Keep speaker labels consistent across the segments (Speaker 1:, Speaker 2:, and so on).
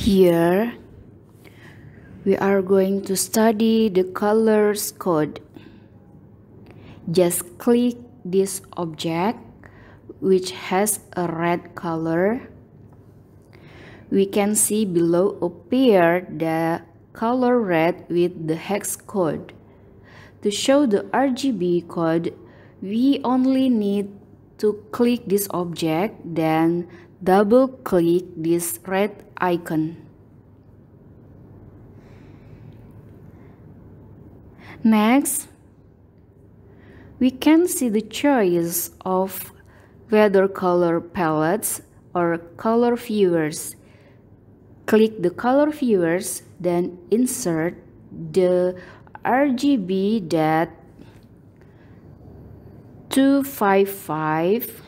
Speaker 1: Here, we are going to study the colors code. Just click this object which has a red color. We can see below appear the color red with the hex code. To show the RGB code, we only need to click this object, then double click this red icon. Next, we can see the choice of weather color palettes or color viewers. Click the color viewers, then insert the RGB that 255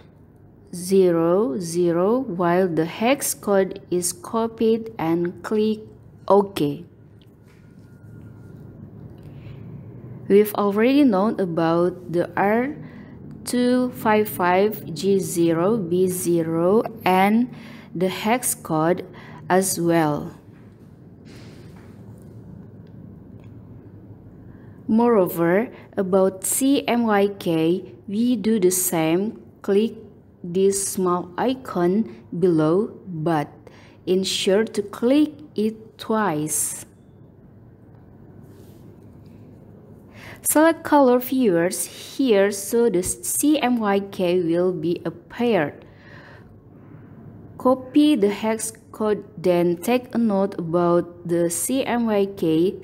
Speaker 1: 0, 0 while the hex code is copied and click OK. We've already known about the R255G0B0 and the hex code as well. Moreover, about CMYK, we do the same, click this small icon below but ensure to click it twice. Select color viewers here so the CMYK will be appeared. Copy the hex code then take a note about the CMYK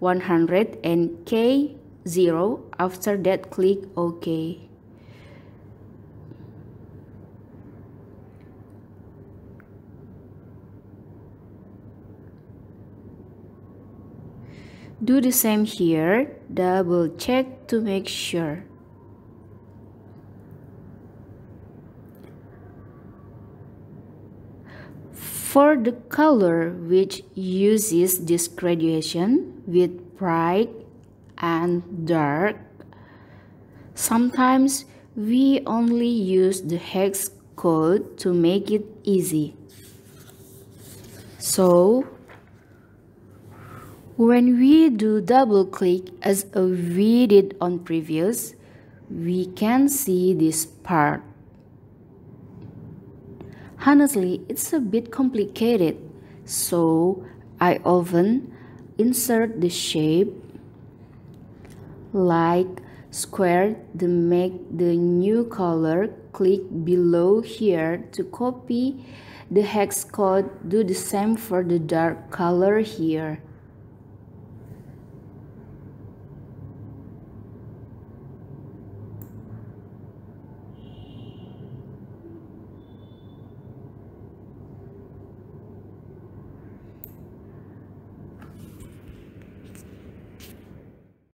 Speaker 1: COM75Y100 and K 0 after that click OK do the same here double check to make sure for the color which uses this graduation with bright and dark. Sometimes we only use the hex code to make it easy. So, when we do double click as we did on previous, we can see this part. Honestly, it's a bit complicated, so I often insert the shape like square to make the new color click below here to copy the hex code do the same for the dark color here